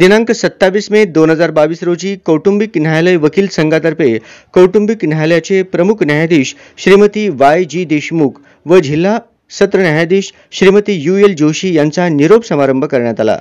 दिनांक सत्तावीस मे दोन हजार बावीस रोजी कौटुंबिक न्यायालय वकील संघातर्फे कौटुंबिक न्यायालयाचे प्रमुख न्यायाधीश श्रीमती वाय जी देशमुख व जिल्हा सत्र न्यायाधीश श्रीमती यू एल जोशी यांचा निरोप समारंभ करण्यात आला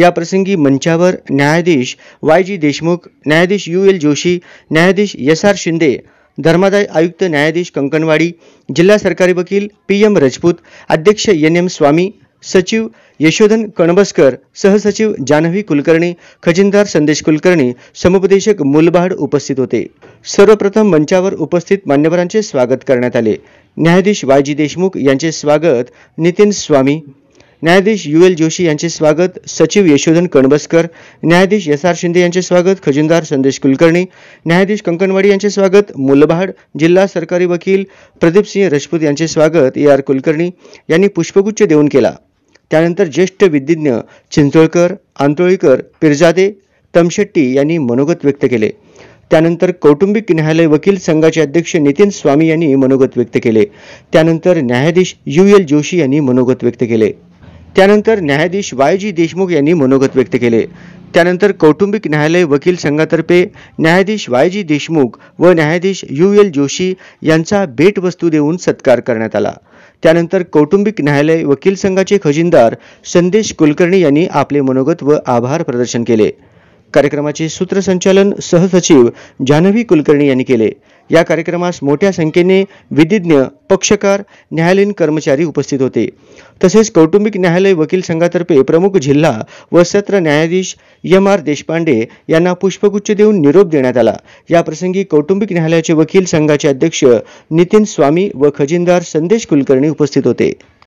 या प्रसंगी मंचावर न्यायाधीश वाय जी देशमुख न्यायाधीश यू एल जोशी न्यायाधीश एस आर शिंदे धर्मादाय आयुक्त न्यायाधीश कंकणवाडी जिल्हा सरकारी वकील पी एम रजपूत अध्यक्ष एन एम स्वामी सचिव यशोधन कणबसकर सहसचिव जान्हवी कुलकर्णी खजिनदार संदेश कुलकर्णी समुपदेशक मुलबाड उपस्थित होते सर्वप्रथम मंचावर उपस्थित मान्यवरांचे स्वागत करण्यात आले न्यायाधीश वायजी देशमुख यांचे स्वागत नितीन स्वामी न्यायाधीश यू एल जोशी यांचे स्वागत सचिव यशोधन कणबसकर न्यायाधीश एस आर शिंदे यांचे स्वागत खजिनदार संदेश कुलकर्णी न्यायाधीश कंकणवाडी यांचे स्वागत मुलबहाड जिल्हा सरकारी वकील प्रदीपसिंह रजपूत यांचे स्वागत ए आर कुलकर्णी यांनी पुष्पगुच्छ देऊन केला त्यानंतर ज्येष्ठ विधिज्ञ चिंचोळकर आंतोळीकर पिरजादे तमशेट्टी यांनी मनोगत व्यक्त केले त्यानंतर कौटुंबिक न्यायालय वकील संघाचे अध्यक्ष नितीन स्वामी यांनी मनोगत व्यक्त केले त्यानंतर न्यायाधीश यू एल जोशी यांनी मनोगत व्यक्त केले त्यानंतर न्यायाधीश वायजी देशमुख यांनी मनोगत व्यक्त केले त्यानंतर कौटुंबिक न्यायालय वकील संघातर्फे न्यायाधीश वायजी देशमुख व न्यायाधीश यू एल जोशी यांचा भेटवस्तू देऊन सत्कार करण्यात आला त्यानंतर कौटुंबिक न्यायालय वकील संघाचे खजिनदार संदेश कुलकर्णी यांनी आपले मनोगत व आभार प्रदर्शन केले कार्यक्रमाचे सूत्रसंचालन सहसचिव जान्हवी कुलकर्णी यांनी केले या कार्यक्रमास मोठ्या संख्येने विधिज्ञ पक्षकार न्यायालयीन कर्मचारी उपस्थित होते तसेच कौटुंबिक न्यायालय वकील संघातर्फे प्रमुख जिल्हा व सत्र न्यायाधीश एम आर देशपांडे यांना पुष्पगुच्छ देऊन निरोप देण्यात आला याप्रसंगी कौटुंबिक न्यायालयाचे वकील संघाचे अध्यक्ष नितीन स्वामी व खजिनदार संदेश कुलकर्णी उपस्थित होते